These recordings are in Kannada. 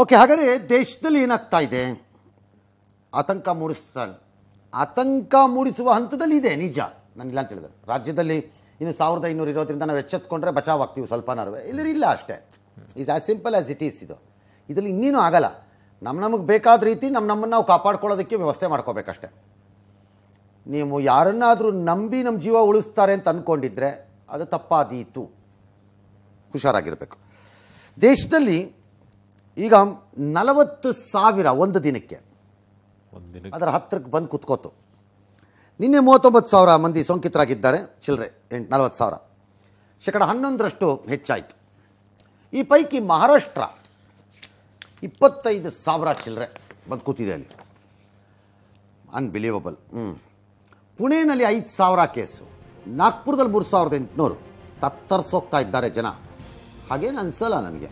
ಓಕೆ ಹಾಗಾದರೆ ದೇಶದಲ್ಲಿ ಏನಾಗ್ತಾ ಇದೆ ಆತಂಕ ಮೂಡಿಸ್ತಾನೆ ಆತಂಕ ಮೂಡಿಸುವ ಹಂತದಲ್ಲಿ ಇದೆ ನಿಜ ನಾನು ಇಲ್ಲ ಅಂತ ಹೇಳಿದ್ರೆ ರಾಜ್ಯದಲ್ಲಿ ಇನ್ನು ಸಾವಿರದ ಐನೂರು ಇರೋದ್ರಿಂದ ನಾವು ಎಚ್ಚೆತ್ಕೊಂಡ್ರೆ ಬಚಾವಾಗ್ತೀವಿ ಸ್ವಲ್ಪ ಇಲ್ಲರೂ ಇಲ್ಲ ಅಷ್ಟೇ is as simple as it is ಇದು ಇದರಲ್ಲಿ ಇನ್ನೇನು ಆಗಲ್ಲ ನಮ್ಮ ನಮಗೆ ಬೇಕಾದ ರೀತಿ ನಮ್ಮ ನಮ್ಮನ್ನು ನಾವು ಕಾಪಾಡ್ಕೊಳ್ಳೋದಕ್ಕೆ ವ್ಯವಸ್ಥೆ ಮಾಡ್ಕೋಬೇಕಷ್ಟೆ ನೀವು ಯಾರನ್ನಾದರೂ ನಂಬಿ ನಮ್ಮ ಜೀವ ಉಳಿಸ್ತಾರೆ ಅಂತ ಅಂದ್ಕೊಂಡಿದ್ರೆ ಅದು ತಪ್ಪಾದೀತು ಹುಷಾರಾಗಿರಬೇಕು ದೇಶದಲ್ಲಿ ಈಗ ನಲವತ್ತು ಸಾವಿರ ಒಂದು ದಿನಕ್ಕೆ ಅದರ ಹತ್ತಿರಕ್ಕೆ ಬಂದು ಕುತ್ಕೋತು ನಿನ್ನೆ ಮೂವತ್ತೊಂಬತ್ತು ಸಾವಿರ ಮಂದಿ ಸೋಂಕಿತರಾಗಿದ್ದಾರೆ ಚಿಲ್ಲರೆ ಎಂಟು ನಲವತ್ತು ಸಾವಿರ ಶೇಕಡ ಹನ್ನೊಂದರಷ್ಟು ಹೆಚ್ಚಾಯಿತು ಈ ಪೈಕಿ ಮಹಾರಾಷ್ಟ್ರ ಇಪ್ಪತ್ತೈದು ಸಾವಿರ ಚಿಲ್ಲರೆ ಬಂದು ಕೂತಿದೆ ಅಲ್ಲಿ ಅನ್ಬಿಲೀವಬಲ್ ಹ್ಞೂ ಪುಣೆಯಲ್ಲಿ ಐದು ಸಾವಿರ ಕೇಸು ನಾಗ್ಪುರದಲ್ಲಿ ಮೂರು ಸಾವಿರದ ಎಂಟುನೂರು ತತ್ತರಿಸೋಗ್ತಾ ಇದ್ದಾರೆ ಜನ ಹಾಗೇನು ಅನಿಸಲ್ಲ ನನಗೆ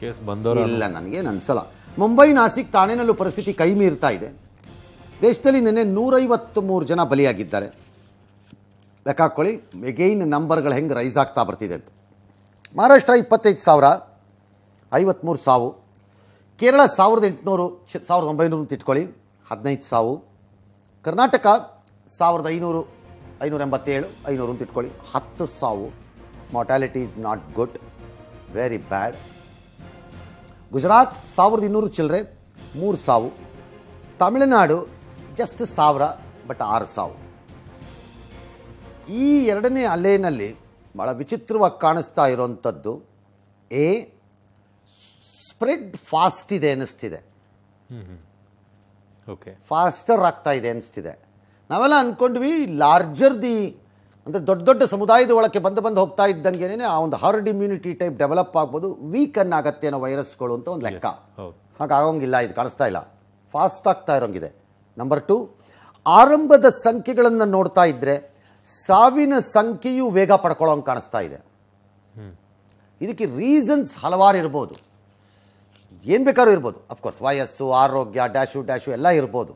ಕೇಸ್ ಬಂದವರು ಇಲ್ಲ ನನಗೇನು ಅನಿಸಲ್ಲ ಮುಂಬೈ ನಾಸಿಕ್ ತಾಣೇನಲ್ಲೂ ಪರಿಸ್ಥಿತಿ ಕೈ ಮೀರ್ತಾ ಇದೆ ದೇಶದಲ್ಲಿ ನಿನ್ನೆ ನೂರೈವತ್ತು ಮೂರು ಜನ ಬಲಿಯಾಗಿದ್ದಾರೆ ಲೆಕ್ಕ ಹಾಕ್ಕೊಳ್ಳಿ ಎಗೈನ್ ನಂಬರ್ಗಳು ಹೆಂಗೆ ರೈಸ್ ಆಗ್ತಾ ಬರ್ತಿದೆ ಅಂತ ಮಹಾರಾಷ್ಟ್ರ ಇಪ್ಪತ್ತೈದು ಸಾವಿರ ಐವತ್ತ್ಮೂರು ಸಾವು ಕೇರಳ ಸಾವಿರದ ಎಂಟುನೂರು ಸಾವಿರದ ಒಂಬೈನೂರು ಇಟ್ಕೊಳ್ಳಿ ಹದಿನೈದು ಸಾವು ಕರ್ನಾಟಕ ಸಾವಿರದ ಐನೂರು ಐನೂರ ಎಂಬತ್ತೇಳು ಐನೂರು ಇಟ್ಕೊಳ್ಳಿ ಹತ್ತು ಸಾವು mortality is not good very bad Gujarat ಸಾವಿರದ ಇನ್ನೂರು ಚಿಲ್ಲರೆ ಮೂರು ಸಾವು ತಮಿಳುನಾಡು ಜಸ್ಟ್ ಸಾವಿರ ಬಟ್ ಆರು ಸಾವು ಈ ಎರಡನೇ ಅಲೆಯಲ್ಲಿ ಭಾಳ ವಿಚಿತ್ರವಾಗಿ ಕಾಣಿಸ್ತಾ ಇರೋವಂಥದ್ದು ಎ ಸ್ಪ್ರೆಡ್ ಫಾಸ್ಟ್ ಇದೆ ಅನ್ನಿಸ್ತಿದೆ ಓಕೆ ಫಾಸ್ಟರ್ ಆಗ್ತಾ ಇದೆ ಅನ್ನಿಸ್ತಿದೆ ನಾವೆಲ್ಲ ಅಂದ್ಕೊಂಡ್ವಿ ಲಾರ್ಜರ್ ದಿ ಅಂದರೆ ದೊಡ್ಡ ದೊಡ್ಡ ಸಮುದಾಯದ ಒಳಕ್ಕೆ ಬಂದು ಬಂದು ಹೋಗ್ತಾ ಇದ್ದಂಗೆ ಆ ಒಂದು ಹಾರ್ಡ್ ಇಮ್ಯುನಿಟಿ ಟೈಪ್ ಡೆವಲಪ್ ಆಗ್ಬೋದು ವೀಕನ್ ಆಗತ್ತೆ ಅನ್ನೋ ವೈರಸ್ಗಳು ಅಂತ ಒಂದು ಲೆಕ್ಕ ಹಾಗಾಗೋಂಗಿಲ್ಲ ಇದು ಕಾಣಿಸ್ತಾ ಇಲ್ಲ ಫಾಸ್ಟ್ ಆಗ್ತಾ ಇರೋಂಗಿದೆ ನಂಬರ್ ಟು ಆರಂಭದ ಸಂಖ್ಯೆಗಳನ್ನು ನೋಡ್ತಾ ಇದ್ದರೆ ಸಾವಿನ ಸಂಖ್ಯೆಯು ವೇಗ ಪಡ್ಕೊಳ್ಳೋಂಗೆ ಕಾಣಿಸ್ತಾ ಇದೆ ಇದಕ್ಕೆ ರೀಸನ್ಸ್ ಹಲವಾರು ಇರ್ಬೋದು ಏನು ಬೇಕಾದ್ರೂ ಇರ್ಬೋದು ಅಫ್ಕೋರ್ಸ್ ವಯಸ್ಸು ಆರೋಗ್ಯ ಡ್ಯಾಶು ಡ್ಯಾಶು ಎಲ್ಲ ಇರ್ಬೋದು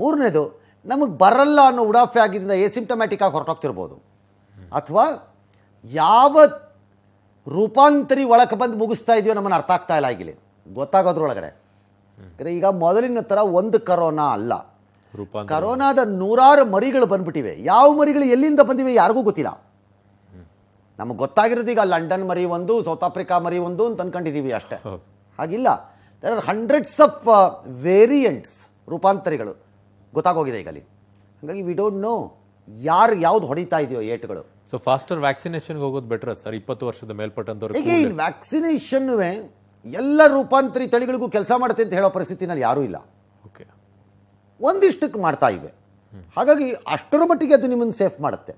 ಮೂರನೇದು ನಮಗೆ ಬರಲ್ಲ ಅನ್ನೋ ಉಡಾಫೆ ಆಗಿದ್ದರಿಂದ ಎಸಿಮ್ಟಮ್ಯಾಟಿಕ್ ಆಗಿ ಹೊರಟೋಗ್ತಿರ್ಬೋದು ಅಥವಾ ಯಾವ ರೂಪಾಂತರಿ ಒಳಕ್ಕೆ ಬಂದು ಮುಗಿಸ್ತಾ ಇದೆಯೋ ನಮ್ಮನ್ನು ಅರ್ಥ ಆಗ್ತಾ ಇಲ್ಲ ಆಗಿಲ್ಲ ಗೊತ್ತಾಗೋದ್ರೊಳಗಡೆ ಈಗ ಮೊದಲಿನ ಥರ ಒಂದು ಕರೋನಾ ಅಲ್ಲ ಕರೋನಾದ ನೂರಾರು ಮರಿಗಳು ಬಂದ್ಬಿಟ್ಟಿವೆ ಯಾವ ಮರಿಗಳು ಎಲ್ಲಿಂದ ಬಂದಿವೆ ಯಾರಿಗೂ ಗೊತ್ತಿಲ್ಲ ನಮಗೆ ಗೊತ್ತಾಗಿರೋದು ಈಗ ಲಂಡನ್ ಮರಿ ಒಂದು ಸೌತ್ ಆಫ್ರಿಕಾ ಮರಿ ಒಂದು ಅಂತ ಅಂದ್ಕೊಂಡಿದ್ದೀವಿ ಅಷ್ಟೇ ಹಾಗಿಲ್ಲ there are hundreds of variants ರೂಪಾಂತರಿಗಳು ಗೊತ್ತಾಗೋಗಿದೆ ಈಗ ಅಲ್ಲಿ ಹಾಗಾಗಿ ವಿ ಡೋಂಟ್ ನೋ ಯಾರು ಯಾವ್ದು ಹೊಡಿತಾ ಇದೆಯೋ ಏಟ್ಗಳು ಸೊ ಫಾಸ್ಟರ್ ವ್ಯಾಕ್ಸಿನೇಷನ್ಗೆ ಹೋಗೋದು ಬೆಟ್ರ ಸರ್ ಇಪ್ಪತ್ತು ವರ್ಷದ ಮೇಲ್ಪಟ್ಟಂಥವ್ರು ಈಗ ವ್ಯಾಕ್ಸಿನೇಷನ್ನುವೇ ಎಲ್ಲ ರೂಪಾಂತರಿ ತಳಿಗಳಿಗೂ ಕೆಲಸ ಮಾಡುತ್ತೆ ಅಂತ ಹೇಳೋ ಪರಿಸ್ಥಿತಿನಲ್ಲಿ ಯಾರೂ ಇಲ್ಲ ಓಕೆ ಒಂದಿಷ್ಟಕ್ಕೆ ಮಾಡ್ತಾ ಇವೆ ಹಾಗಾಗಿ ಅಷ್ಟರ ಮಟ್ಟಿಗೆ ಅದು ನಿಮ್ಮನ್ನು ಸೇಫ್ ಮಾಡುತ್ತೆ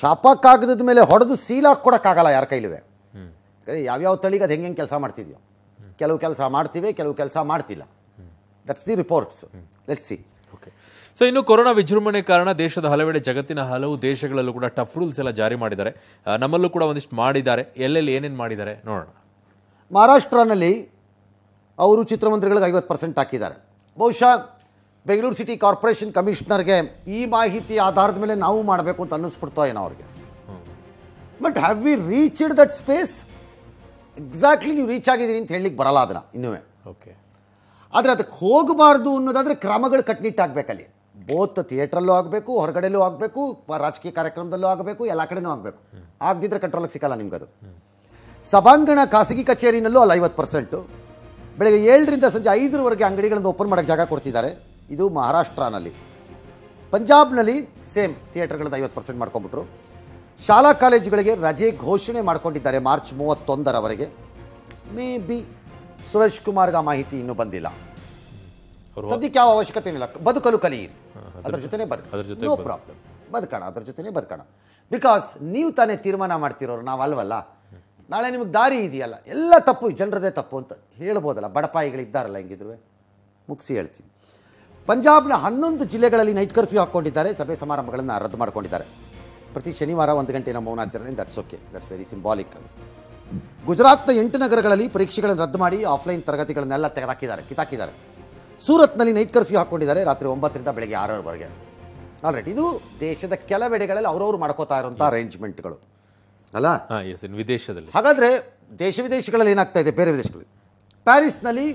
ಚಾಪ ಕಾಗದದ ಮೇಲೆ ಹೊಡೆದು ಸೀಲ್ ಕೊಡೋಕ್ಕಾಗಲ್ಲ ಯಾರ ಕೈಲುವೆ ಯಾವ್ಯಾವ ತಳಿಗೆ ಅದು ಹೆಂಗೆ ಕೆಲಸ ಮಾಡ್ತಿದ್ಯೋ ಕೆಲವು ಕೆಲಸ ಮಾಡ್ತೀವಿ ಕೆಲವು ಕೆಲಸ ಮಾಡ್ತಿಲ್ಲ that's the reports let see okay so ಇನ್ನು ಕೊರೋನಾ ವಿಜೃಂಭಣೆ ಕಾರಣ ದೇಶದ ಹಲವೆಡೆ ಜಗತ್ತಿನ ಹಲವು ದೇಶಗಳಲ್ಲೂ ಕೂಡ ಟಫ್ ರೂಲ್ಸ್ ಎಲ್ಲ ಜಾರಿ ಮಾಡಿದ್ದಾರೆ ನಮ್ಮಲ್ಲೂ ಕೂಡ ಒಂದಿಷ್ಟು ಮಾಡಿದ್ದಾರೆ ಎಲ್ಲೆಲ್ಲಿ ಏನೇನು ಮಾಡಿದ್ದಾರೆ ನೋಡೋಣ ಮಹಾರಾಷ್ಟ್ರನಲ್ಲಿ ಅವರು ಚಿತ್ರಮಂದಿರಗಳಿಗೆ ಐವತ್ತು ಪರ್ಸೆಂಟ್ ಹಾಕಿದ್ದಾರೆ ಬಹುಶಃ ಬೆಂಗಳೂರು ಸಿಟಿ ಕಾರ್ಪೊರೇಷನ್ ಕಮಿಷನರ್ಗೆ ಈ ಮಾಹಿತಿ ಆಧಾರದ ಮೇಲೆ ನಾವು ಮಾಡಬೇಕು ಅಂತ ಅನ್ನಿಸ್ಬಿಡ್ತಾ ಏನೋ ಅವ್ರಿಗೆ but have we reached that space exactly ನೀವು ರೀಚ್ ಆಗಿದ್ದೀನಿ ಅಂತ ಹೇಳಲಿಕ್ಕೆ ಬರಲ್ಲ ಅದನ್ನು ಇನ್ನೂ ಓಕೆ ಆದರೆ ಅದಕ್ಕೆ ಹೋಗಬಾರ್ದು ಅನ್ನೋದಾದರೆ ಕ್ರಮಗಳು ಕಟ್ನಿಟ್ಟಾಗಬೇಕಲ್ಲಿ ಬೋತ್ ಥಿಯೇಟ್ರಲ್ಲೂ ಆಗಬೇಕು ಹೊರಗಡೆಲೂ ಆಗಬೇಕು ರಾಜಕೀಯ ಕಾರ್ಯಕ್ರಮದಲ್ಲೂ ಆಗಬೇಕು ಎಲ್ಲ ಕಡೆನೂ ಆಗಬೇಕು ಆಗದಿದ್ದರೆ ಕಂಟ್ರೋಲಿಗೆ ಸಿಕ್ಕಲ್ಲ ನಿಮಗದು ಸಭಾಂಗಣ ಖಾಸಗಿ ಕಚೇರಿನಲ್ಲೂ ಅಲ್ಲಿ ಐವತ್ತು ಪರ್ಸೆಂಟು ಬೆಳಗ್ಗೆ ಏಳರಿಂದ ಸಂಜೆ ಐದರವರೆಗೆ ಅಂಗಡಿಗಳನ್ನು ಓಪನ್ ಮಾಡೋಕ್ಕೆ ಜಾಗ ಕೊಡ್ತಿದ್ದಾರೆ ಇದು ಮಹಾರಾಷ್ಟ್ರನಲ್ಲಿ ಪಂಜಾಬ್ನಲ್ಲಿ ಸೇಮ್ ಥಿಯೇಟರ್ಗಳದ್ದು ಐವತ್ತು ಪರ್ಸೆಂಟ್ ಮಾಡ್ಕೊಂಬಿಟ್ರು ಶಾಲಾ ಕಾಲೇಜುಗಳಿಗೆ ರಜೆ ಘೋಷಣೆ ಮಾಡ್ಕೊಂಡಿದ್ದಾರೆ ಮಾರ್ಚ್ ಮೂವತ್ತೊಂದರವರೆಗೆ ಮೇ ಬಿ ಸುರೇಶ್ ಕುಮಾರ್ ಮಾಹಿತಿ ಇನ್ನೂ ಬಂದಿಲ್ಲ ಸದ್ಯಕ್ಕೆ ಯಾವ ಅವಶ್ಯಕತೆ ಇಲ್ಲ ಬದುಕಲು ಕಲಿಯಿರಿ ಅದರ ಜೊತೆ ನೋ ಪ್ರಾಬ್ಲಮ್ ಬದುಕೋಣ ಅದರ ಜೊತೆನೇ ಬದುಕೋಣ ಬಿಕಾಸ್ ನೀವು ತಾನೇ ತೀರ್ಮಾನ ಮಾಡ್ತಿರೋರು ನಾವು ಅಲ್ವಲ್ಲ ನಾಳೆ ನಿಮಗೆ ದಾರಿ ಇದೆಯಲ್ಲ ಎಲ್ಲ ತಪ್ಪು ಜನರದೇ ತಪ್ಪು ಅಂತ ಹೇಳ್ಬೋದಲ್ಲ ಬಡಪಾಯಿಗಳಿದ್ದಾರಲ್ಲ ಹೆಂಗಿದ್ರು ಮುಗಿಸಿ ಹೇಳ್ತೀನಿ ಪಂಜಾಬ್ನ ಹನ್ನೊಂದು ಜಿಲ್ಲೆಗಳಲ್ಲಿ ನೈಟ್ ಕರ್ಫ್ಯೂ ಹಾಕ್ಕೊಂಡಿದ್ದಾರೆ ಸಭೆ ಸಮಾರಂಭಗಳನ್ನು ರದ್ದು ಮಾಡ್ಕೊಂಡಿದ್ದಾರೆ ಪ್ರತಿ ಶನಿವಾರ ಒಂದು ಗಂಟೆ ನಮ್ಮ ಮೌನಾಚರಣೆ that's okay that's very symbolic ಅದು ಗುಜರಾತ್ನ ಎಂಟು ನಗರಗಳಲ್ಲಿ ಪರೀಕ್ಷೆಗಳನ್ನು ರದ್ದು ಮಾಡಿ ಆಫ್ಲೈನ್ ತರಗತಿಗಳನ್ನೆಲ್ಲ ತೆಗೆದಾಕಿದ್ದಾರೆ ಕಿತ್ತಾಕಿದ್ದಾರೆ ಸೂರತ್ನಲ್ಲಿ ನೈಟ್ ಕರ್ಫ್ಯೂ ಹಾಕ್ಕೊಂಡಿದ್ದಾರೆ ರಾತ್ರಿ ಒಂಬತ್ತರಿಂದ ಬೆಳಗ್ಗೆ ಆರರವರೆಗೆ ರೈಟ್ ಇದು ದೇಶದ ಕೆಲವೆಡೆಗಳಲ್ಲಿ ಅವರವರು ಮಾಡ್ಕೋತಾ ಇರುವಂತಹ ಅರೇಂಜ್ಮೆಂಟ್ಗಳು ಅಲ್ಲ ವಿದೇಶದಲ್ಲಿ ಹಾಗಾದ್ರೆ ದೇಶ ವಿದೇಶಗಳಲ್ಲಿ ಏನಾಗ್ತಾ ಇದೆ ಬೇರೆ ವಿದೇಶಗಳಲ್ಲಿ ಪ್ಯಾರಿಸ್ನಲ್ಲಿ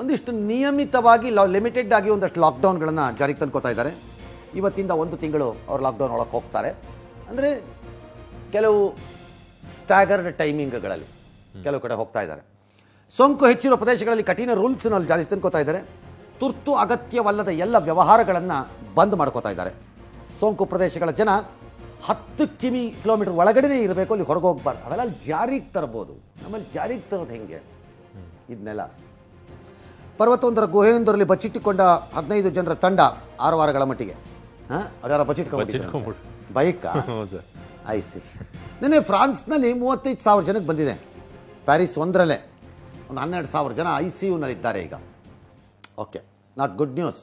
ಒಂದಿಷ್ಟು ನಿಯಮಿತವಾಗಿ ಲಾ ಲಿಮಿಟೆಡ್ ಆಗಿ ಒಂದಷ್ಟು ಲಾಕ್ಡೌನ್ಗಳನ್ನು ಜಾರಿಗೆ ತಂದ್ಕೋತಾ ಇದ್ದಾರೆ ಇವತ್ತಿಂದ ಒಂದು ತಿಂಗಳು ಅವ್ರು ಲಾಕ್ಡೌನ್ ಒಳಗೆ ಹೋಗ್ತಾರೆ ಅಂದರೆ ಕೆಲವು ಸ್ಟ್ಯಾಗರ್ಡ್ ಟೈಮಿಂಗ್ಗಳಲ್ಲಿ ಕೆಲವು ಕಡೆ ಹೋಗ್ತಾ ಇದ್ದಾರೆ ಸೋಂಕು ಹೆಚ್ಚಿರುವ ಪ್ರದೇಶಗಳಲ್ಲಿ ಕಠಿಣ ರೂಲ್ಸ್ನಲ್ಲಿ ಜಾರಿ ತಂದ್ಕೋತಾ ಇದ್ದಾರೆ ತುರ್ತು ಅಗತ್ಯವಲ್ಲದ ಎಲ್ಲ ವ್ಯವಹಾರಗಳನ್ನು ಬಂದ್ ಮಾಡ್ಕೋತಾ ಇದ್ದಾರೆ ಸೋಂಕು ಪ್ರದೇಶಗಳ ಜನ ಹತ್ತು ಕಿಮಿ ಕಿಲೋಮೀಟರ್ ಒಳಗಡೆನೇ ಇರಬೇಕು ಅಲ್ಲಿ ಹೊರಗೆ ಹೋಗ್ಬಾರ್ದು ಅವೆಲ್ಲ ಜಾರಿಗೆ ತರ್ಬೋದು ನಮ್ಮಲ್ಲಿ ಜಾರಿಗೆ ತರೋದು ಹೆಂಗೆ ಇದನ್ನೆಲ್ಲ ಪರ್ವತೊಂದರ ಗುಹೆಯೊಂದರಲ್ಲಿ ಬಚ್ಚಿಟ್ಟುಕೊಂಡ ಹದಿನೈದು ಜನರ ತಂಡ ಆರು ವಾರಗಳ ಮಟ್ಟಿಗೆ ಹಾಂ ಅವ್ರ ಬಚ್ಚಿಟ್ಕೊಂಡು ಬೈಕ್ ಐಸಿ ನಿನ್ನೆ ಫ್ರಾನ್ಸ್ನಲ್ಲಿ ಮೂವತ್ತೈದು ಸಾವಿರ ಜನಕ್ಕೆ ಬಂದಿದೆ ಪ್ಯಾರಿಸ್ ಒಂದರಲ್ಲೇ ಒಂದು ಹನ್ನೆರಡು ಸಾವಿರ ಜನ ಐ ಸಿ ಯುನಲ್ಲಿದ್ದಾರೆ ಈಗ okay not good news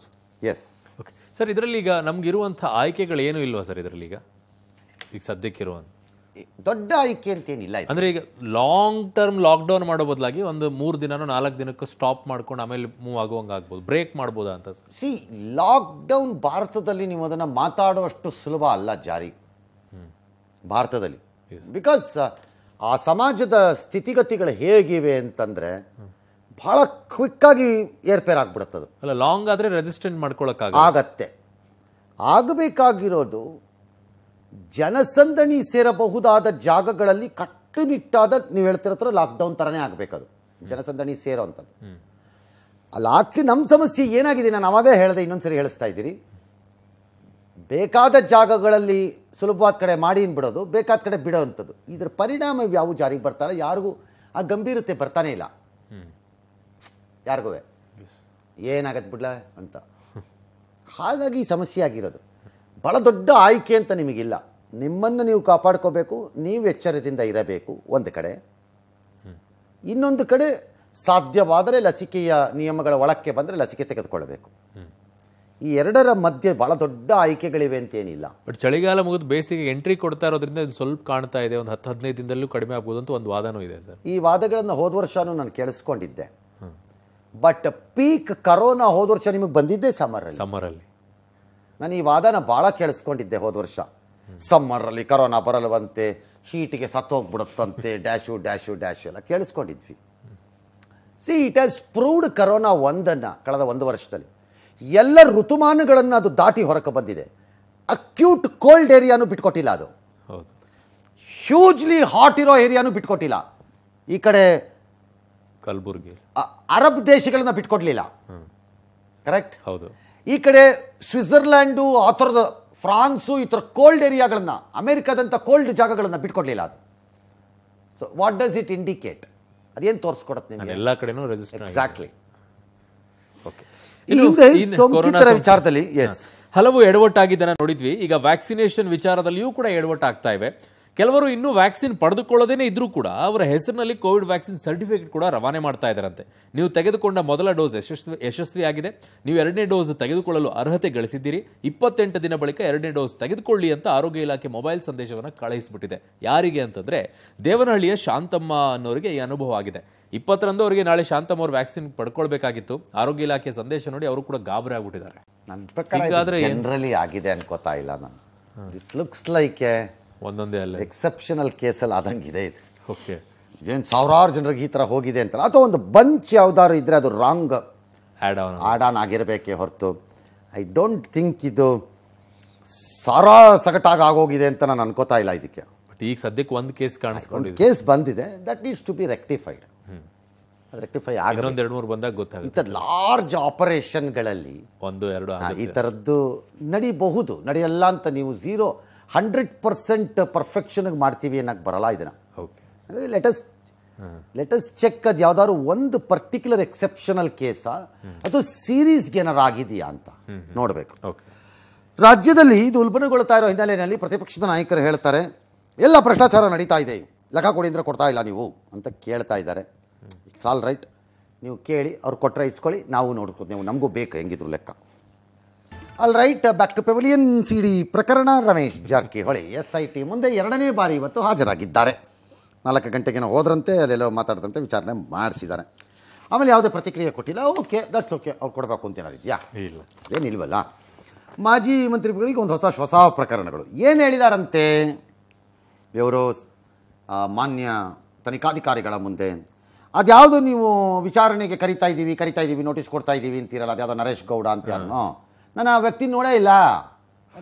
yes okay sir ಇದರಲ್ಲಿ ಈಗ ನಮಗಿರುವಂಥ ಆಯ್ಕೆಗಳು ಏನೂ ಇಲ್ವಾ ಸರ್ ಇದರಲ್ಲಿ ಈಗ ಈಗ ಸದ್ಯಕ್ಕಿರುವಂಥ ದೊಡ್ಡ ಆಯ್ಕೆ ಅಂತೇನಿಲ್ಲ ಅಂದರೆ ಈಗ ಲಾಂಗ್ ಟರ್ಮ್ ಲಾಕ್ಡೌನ್ ಮಾಡೋ ಬದಲಾಗಿ ಒಂದು ಮೂರು ದಿನನೋ ನಾಲ್ಕು ದಿನಕ್ಕೆ ಸ್ಟಾಪ್ ಮಾಡ್ಕೊಂಡು ಆಮೇಲೆ ಮೂವ್ ಆಗುವಂಗೆ ಆಗ್ಬೋದು ಬ್ರೇಕ್ ಮಾಡ್ಬೋದಾ ಅಂತ ಸರ್ ಸಿ ಲಾಕ್ಡೌನ್ ಭಾರತದಲ್ಲಿ ನೀವು ಅದನ್ನು ಮಾತಾಡುವಷ್ಟು ಸುಲಭ ಅಲ್ಲ ಜಾರಿ ಭಾರತದಲ್ಲಿ ಬಿಕಾಸ್ uh, ಆ ಸಮಾಜದ ಸ್ಥಿತಿಗತಿಗಳು ಹೇಗಿವೆ ಬಹಳ ಕ್ವಿಕ್ ಕ್ವಿಕ್ಕಾಗಿ ಏರ್ಪೇರ್ ಅಲ್ಲ ಲಾಂಗ್ ಆದರೆ ರೆಜಿಸ್ಟೆಂಟ್ ಮಾಡ್ಕೊಳಕ್ಕೆ ಆಗತ್ತೆ ಆಗಬೇಕಾಗಿರೋದು ಜನಸಂದಣಿ ಸೇರಬಹುದಾದ ಜಾಗಗಳಲ್ಲಿ ಕಟ್ಟುನಿಟ್ಟಾದ ನೀವು ಹೇಳ್ತಿರತ್ರ ಲಾಕ್ಡೌನ್ ಥರನೇ ಆಗಬೇಕದು ಜನಸಂದಣಿ ಸೇರೋ ಅಂಥದ್ದು ಅಲ್ಲಿ ನಮ್ಮ ಸಮಸ್ಯೆ ಏನಾಗಿದೆ ನಾನು ಅವಾಗ ಹೇಳಿದೆ ಇನ್ನೊಂದು ಸರಿ ಹೇಳಿಸ್ತಾ ಇದ್ದೀರಿ ಬೇಕಾದ ಜಾಗಗಳಲ್ಲಿ ಸುಲಭವಾದ ಕಡೆ ಮಾಡಿ ಬಿಡೋದು ಬೇಕಾದ ಕಡೆ ಬಿಡೋ ಅಂಥದ್ದು ಇದರ ಪರಿಣಾಮ ಯಾವ ಜಾರಿಗೆ ಬರ್ತಾರೆ ಯಾರಿಗೂ ಆ ಗಂಭೀರತೆ ಬರ್ತಾನೇ ಇಲ್ಲ ಯಾರಿಗೂ ಏನಾಗತ್ತೆ ಬಿಡ್ಲ ಅಂತ ಹಾಗಾಗಿ ಸಮಸ್ಯೆ ಆಗಿರೋದು ಭಾಳ ದೊಡ್ಡ ಆಯ್ಕೆ ಅಂತ ನಿಮಗಿಲ್ಲ ನಿಮ್ಮನ್ನು ನೀವು ಕಾಪಾಡ್ಕೋಬೇಕು ನೀವು ಎಚ್ಚರದಿಂದ ಇರಬೇಕು ಒಂದು ಕಡೆ ಇನ್ನೊಂದು ಕಡೆ ಸಾಧ್ಯವಾದರೆ ಲಸಿಕೆಯ ನಿಯಮಗಳ ಒಳಕ್ಕೆ ಬಂದರೆ ಲಸಿಕೆ ತೆಗೆದುಕೊಳ್ಳಬೇಕು ಈ ಎರಡರ ಮಧ್ಯೆ ಬಹಳ ದೊಡ್ಡ ಆಯ್ಕೆಗಳಿವೆ ಅಂತೇನಿಲ್ಲ ಬಟ್ ಚಳಿಗಾಲ ಮುಗಿದು ಬೇಸಿಗೆ ಎಂಟ್ರಿ ಕೊಡ್ತಾ ಇರೋದ್ರಿಂದ ಸ್ವಲ್ಪ ಕಾಣ್ತಾ ಇದೆ ಒಂದು ಹತ್ತು ಹದಿನೈದು ದಿನದಲ್ಲೂ ಕಡಿಮೆ ಆಗ್ಬೋದು ಅಂತ ಒಂದು ವಾದನೂ ಇದೆ ಸರ್ ಈ ವಾದಗಳನ್ನು ಹೋದ ವರ್ಷನೂ ನಾನು ಕೇಳಿಸ್ಕೊಂಡಿದ್ದೆ ಬಟ್ ಪೀಕ್ ಕರೋನಾ ಹೋದ ವರ್ಷ ನಿಮಗೆ ಬಂದಿದ್ದೆ ಸಮ್ಮರಲ್ಲಿ ಸಮ್ಮರಲ್ಲಿ ನಾನು ಈ ವಾದನ ಭಾಳ ಕೇಳಿಸ್ಕೊಂಡಿದ್ದೆ ಹೋದ ವರ್ಷ ಸಮ್ಮರಲ್ಲಿ ಕರೋನಾ ಬರಲ್ವಂತೆ ಹೀಟಿಗೆ ಸತ್ತೋಗ್ಬಿಡುತ್ತಂತೆ ಡ್ಯಾಶು ಡ್ಯಾಶು ಡ್ಯಾಶು ಎಲ್ಲ ಕೇಳಿಸ್ಕೊಂಡಿದ್ವಿ see it as proved corona ಒಂದನ್ನು ಕಳೆದ ಒಂದು ವರ್ಷದಲ್ಲಿ ಎಲ್ಲ ಋತುಮಾನಗಳನ್ನು ಅದು ದಾಟಿ ಹೊರಕ್ಕೆ ಬಂದಿದೆ ಅಕ್ಯೂಟ್ ಕೋಲ್ಡ್ ಏರಿಯಾನು ಬಿಟ್ಕೊಟ್ಟಿಲ್ಲ ಅದು ಹ್ಯೂಜ್ಲಿ ಹಾಟ್ ಇರೋ ಏರಿಯಾನು ಬಿಟ್ಕೊಟ್ಟಿಲ್ಲ ಈ ಕಡೆ ಕಲ್ಬುರ್ಗಿ ಅರಬ್ ದೇಶಗಳನ್ನ ಬಿಟ್ಕೊಡ್ಲಿಲ್ಲ ಕರೆಕ್ಟ್ ಹೌದು ಈ ಕಡೆ ಸ್ವಿಟ್ಜರ್ಲ್ಯಾಂಡು ಆ ಥರದ ಫ್ರಾನ್ಸು ಈ ಥರ ಕೋಲ್ಡ್ ಏರಿಯಾಗಳನ್ನು ಅಮೆರಿಕಾದಂಥ ಕೋಲ್ಡ್ ಜಾಗಗಳನ್ನು ಬಿಟ್ಕೊಡ್ಲಿಲ್ಲ ಅದು so what does it indicate ಅದೇನು ತೋರಿಸ್ಕೊಡತ್ತೆ ಎಲ್ಲ ಕಡೆನೂ ಎಕ್ಸಾಕ್ಟ್ಲಿ ಸೋಂಕಿತರ ವಿಚಾರದಲ್ಲಿ ಹಲವು ಎಡವಟ್ಟಾಗಿದ್ದನ್ನ ನೋಡಿದ್ವಿ ಈಗ ವ್ಯಾಕ್ಸಿನೇಷನ್ ವಿಚಾರದಲ್ಲಿಯೂ ಕೂಡ ಎಡವಟ್ಟಾಗ್ತಾ ಇವೆ ಕೆಲವರು ಇನ್ನೂ ವ್ಯಾಕ್ಸಿನ್ ಪಡೆದುಕೊಳ್ಳೋದೇ ಇದ್ರೂ ಕೂಡ ಅವರ ಹೆಸರಿನಲ್ಲಿ ಕೋವಿಡ್ ವ್ಯಾಕ್ಸಿನ್ ಸರ್ಟಿಫಿಕೇಟ್ ಕೂಡ ರವಾನೆ ಮಾಡ್ತಾ ಇದ್ದಾರಂತೆ ನೀವು ತೆಗೆದುಕೊಂಡ ಮೊದಲ ಡೋಸ್ ಯಶಸ್ವಿ ಯಶಸ್ವಿಯಾಗಿದೆ ನೀವು ಎರಡನೇ ಡೋಸ್ ತೆಗೆದುಕೊಳ್ಳಲು ಅರ್ಹತೆ ಗಳಿಸಿದ್ದೀರಿ ಇಪ್ಪತ್ತೆಂಟು ದಿನ ಬಳಿಕ ಎರಡನೇ ಡೋಸ್ ತೆಗೆದುಕೊಳ್ಳಿ ಅಂತ ಆರೋಗ್ಯ ಇಲಾಖೆ ಮೊಬೈಲ್ ಸಂದೇಶವನ್ನು ಕಳುಹಿಸಿಬಿಟ್ಟಿದೆ ಯಾರಿಗೆ ಅಂತಂದರೆ ದೇವನಹಳ್ಳಿಯ ಶಾಂತಮ್ಮ ಅನ್ನೋರಿಗೆ ಈ ಅನುಭವ ಆಗಿದೆ ಇಪ್ಪತ್ತರಂದು ಅವರಿಗೆ ನಾಳೆ ಶಾಂತಮ್ಮ ಅವರು ವ್ಯಾಕ್ಸಿನ್ ಪಡ್ಕೊಳ್ಬೇಕಾಗಿತ್ತು ಆರೋಗ್ಯ ಇಲಾಖೆ ಸಂದೇಶ ನೋಡಿ ಅವರು ಕೂಡ ಗಾಬರಿ ಆಗ್ಬಿಟ್ಟಿದ್ದಾರೆ ನನ್ನ ಪ್ರಕಾರ ಆಗಿದೆ ಅನ್ಕೋತಾ ಇಲ್ಲ ನಾನು ಲುಕ್ಸ್ ಲೈಕ್ ಒಂದೊಂದೇ ಅಲ್ಲ ಎಕ್ಸೆಪ್ಷನಲ್ ಕೇಸಲ್ಲಿ ಇದೆ ಇದು ಓಕೆ ಏನು ಸಾವಿರಾರು ಜನರಿಗೆ ಈ ಥರ ಹೋಗಿದೆ ಅಂತಲ್ಲ ಅಥವಾ ಒಂದು ಬಂಚ್ ಯಾವ್ದಾದ್ರು ಇದ್ದರೆ ಅದು wrong add on add on ಆಗಿರಬೇಕೇ ಹೊರತು ಐ ಡೋಂಟ್ ಥಿಂಕ್ ಇದು ಸಾರಾ ಸಗಟಾಗಿ ಆಗೋಗಿದೆ ಅಂತ ನಾನು ಅನ್ಕೋತಾ ಇಲ್ಲ ಇದಕ್ಕೆ ಬಟ್ ಈಗ ಸದ್ಯಕ್ಕೆ ಒಂದು ಕೇಸ್ ಕಾಣಿಸ್ಕೊಂಡು ಕೇಸ್ ಬಂದಿದೆ that is to be rectified rectify ಆಗೊಂದು ಎರಡು ಮೂರು ಬಂದಾಗ ಗೊತ್ತಾಗುತ್ತೆ ಈ ಲಾರ್ಜ್ ಆಪರೇಷನ್ಗಳಲ್ಲಿ ಒಂದು ಎರಡು ಈ ಥರದ್ದು ನಡೀಬಹುದು ನಡೆಯಲ್ಲ ಅಂತ ನೀವು ಝೀರೋ ಹಂಡ್ರೆಡ್ ಪರ್ಸೆಂಟ್ ಪರ್ಫೆಕ್ಷನ್ಗೆ ಮಾಡ್ತೀವಿ ಅನ್ನೋಕ್ಕೆ ಬರಲ್ಲ ಇದನ್ನು ಓಕೆ ಲೆಟಸ್ ಲೆಟಸ್ ಚೆಕ್ ಅದು ಯಾವ್ದಾದ್ರು ಒಂದು ಪರ್ಟಿಕ್ಯುಲರ್ ಎಕ್ಸೆಪ್ಷನಲ್ ಕೇಸ ಅದು ಸೀರೀಸ್ಗೆ ಏನಾರು ಆಗಿದೆಯಾ ಅಂತ ನೋಡಬೇಕು ರಾಜ್ಯದಲ್ಲಿ ಇದು ಉಲ್ಬಣಗೊಳ್ತಾ ಇರೋ ಹಿನ್ನೆಲೆಯಲ್ಲಿ ಪ್ರತಿಪಕ್ಷದ ನಾಯಕರು ಹೇಳ್ತಾರೆ ಎಲ್ಲ ಭ್ರಷ್ಟಾಚಾರ ನಡೀತಾ ಇದೆ ಲೆಕ್ಕ ಕೊಡಿ ಅಂದ್ರೆ ಕೊಡ್ತಾ ಇಲ್ಲ ನೀವು ಅಂತ ಕೇಳ್ತಾ ಇದ್ದಾರೆ ಇಟ್ಸ್ ಆಲ್ ರೈಟ್ ನೀವು ಕೇಳಿ ಅವ್ರು ಕೊಟ್ಟರೆ ಇಸ್ಕೊಳ್ಳಿ ನಾವು ನೋಡ್ಕೊ ನೀವು ನಮಗೂ ಬೇಕು ಹೆಂಗಿದ್ರು ಲೆಕ್ಕ all right back to pavilion CD ಪ್ರಕರಣ Ramesh Jarkiholi S I T ಮುಂದೆ ಎರಡನೇ ಬಾರಿ ಇವತ್ತು ಹಾಜರಾಗಿದ್ದಾರೆ ನಾಲ್ಕು ಗಂಟೆಗೆನ ಹೋದ್ರಂತೆ ಅಲ್ಲೆಲ್ಲೋ ಮಾತಾಡಿದಂತೆ ವಿಚಾರಣೆ ಮಾಡಿಸಿದ್ದಾರೆ ಆಮೇಲೆ ಯಾವುದೇ ಪ್ರತಿಕ್ರಿಯೆ ಕೊಟ್ಟಿಲ್ಲ ಓಕೆ ದಟ್ಸ್ ಓಕೆ ಅವ್ರು ಕೊಡಬೇಕು ಅಂತ ಏನಾರು ಇದೆಯಾ ಇಲ್ಲ ಏನಿಲ್ವಲ್ಲ ಮಾಜಿ ಮಂತ್ರಿಗಳಿಗೆ ಒಂದು ಹೊಸ ಹೊಸ ಪ್ರಕರಣಗಳು ಏನು ಹೇಳಿದಾರಂತೆ ಇವರು ಮಾನ್ಯ ತನಿಖಾಧಿಕಾರಿಗಳ ಮುಂದೆ ಅದ್ಯಾವುದು ನೀವು ವಿಚಾರಣೆಗೆ ಕರಿತಾ ಇದ್ದೀವಿ ಕರಿತಾ ಇದ್ದೀವಿ ನೋಟಿಸ್ ಕೊಡ್ತಾ ಇದ್ದೀವಿ ಅಂತೀರಲ್ಲ ಅದ್ಯಾವುದೋ ನರೇಶ್ ಗೌಡ ಅಂತ ಯಾರನ್ನೋ ನಾನು ಆ ವ್ಯಕ್ತಿ ನೋಡೇ ಇಲ್ಲ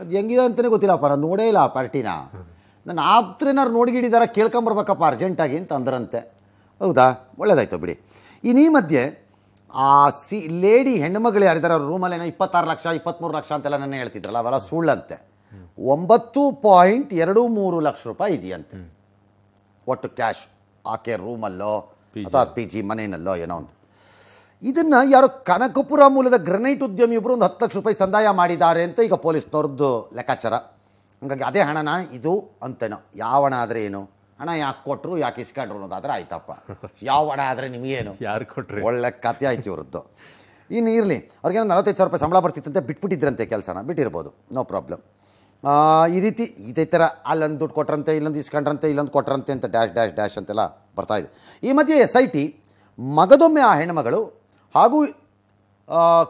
ಅದು ಹೆಂಗಿದೆ ಅಂತಲೇ ಗೊತ್ತಿಲ್ಲಪ್ಪ ನಾನು ನೋಡೇ ಇಲ್ಲ ಆ ಪಾರ್ಟಿನ ನಾನು ಆಪ್ತರೇನಾರು ನೋಡಿಗಿಡಿದಾರ ಕೇಳ್ಕೊಂಬರ್ಬೇಕಪ್ಪ ಅರ್ಜೆಂಟಾಗಿ ಅಂತ ಅಂದ್ರಂತೆ ಹೌದಾ ಒಳ್ಳೇದಾಯ್ತು ಬಿಡಿ ಇನ್ನು ಈ ಮಧ್ಯೆ ಆ ಸಿ ಲೇಡಿ ಹೆಣ್ಣುಮಗಳು ಯಾರಿದ್ದಾರೆ ಅವ್ರ ರೂಮಲ್ಲೇನೋ ಇಪ್ಪತ್ತಾರು ಲಕ್ಷ ಇಪ್ಪತ್ತ್ಮೂರು ಲಕ್ಷ ಅಂತೆಲ್ಲ ನಾನು ಹೇಳ್ತಿದ್ರಲ್ಲ ಅವೆಲ್ಲ ಸುಳ್ಳಂತೆ ಒಂಬತ್ತು ಪಾಯಿಂಟ್ ಎರಡು ಮೂರು ಲಕ್ಷ ರೂಪಾಯಿ ಇದೆಯಂತೆ ಒಟ್ಟು ಕ್ಯಾಶ್ ಆಕೆ ರೂಮಲ್ಲೋ ಅಥವಾ ಪಿ ಜಿ ಮನೆಯಲ್ಲೋ ಏನೋ ಒಂದು ಇದನ್ನು ಯಾರೋ ಕನಕಪುರ ಮೂಲದ ಗ್ರನೈಟ್ ಉದ್ಯಮಿಯೊಬ್ಬರು ಒಂದು ಹತ್ತು ಲಕ್ಷ ರೂಪಾಯಿ ಸಂದಾಯ ಮಾಡಿದ್ದಾರೆ ಅಂತ ಈಗ ಪೊಲೀಸ್ನವ್ರದ್ದು ಲೆಕ್ಕಾಚಾರ ಹಂಗಾಗಿ ಅದೇ ಹಣನ ಇದು ಅಂತೇನೋ ಯಾವ ಹಣ ಆದರೆ ಏನು ಹಣ ಯಾಕೆ ಕೊಟ್ಟರು ಯಾಕೆ ಇಸ್ಕೊಂಡ್ರು ಅನ್ನೋದಾದ್ರೆ ಆಯ್ತಪ್ಪ ಯಾವ ಹಣ ಆದರೆ ನಿಮಗೇನು ಯಾರು ಕೊಟ್ಟರು ಒಳ್ಳೆ ಕತೆ ಆಯ್ತು ಇವ್ರದ್ದು ಇನ್ನು ಇರಲಿ ಅವ್ರಿಗೆ ನಲವತ್ತೈದು ಸಾವಿರ ರೂಪಾಯಿ ಸಂಬಳ ಬರ್ತಿತ್ತಂತೆ ಬಿಟ್ಬಿಟ್ಟಿದ್ರಂತೆ ಕೆಲಸನ ಬಿಟ್ಟಿರ್ಬೋದು ನೋ ಪ್ರಾಬ್ಲಮ್ ಈ ರೀತಿ ಇದೇ ಥರ ಅಲ್ಲೊಂದು ದುಡ್ಡು ಕೊಟ್ರಂತೆ ಇಲ್ಲೊಂದು ಇಸ್ಕೊಂಡ್ರಂತೆ ಇಲ್ಲೊಂದು ಕೊಟ್ರಂತೆ ಅಂತ ಡ್ಯಾಶ್ ಡ್ಯಾಶ್ ಡ್ಯಾಶ್ ಅಂತೆಲ್ಲ ಬರ್ತಾಯಿದೆ ಈ ಮಧ್ಯೆ ಎಸ್ ಐ ಟಿ ಮಗದೊಮ್ಮೆ ಆ ಹೆಣ್ಮಗಳು ಹಾಗೂ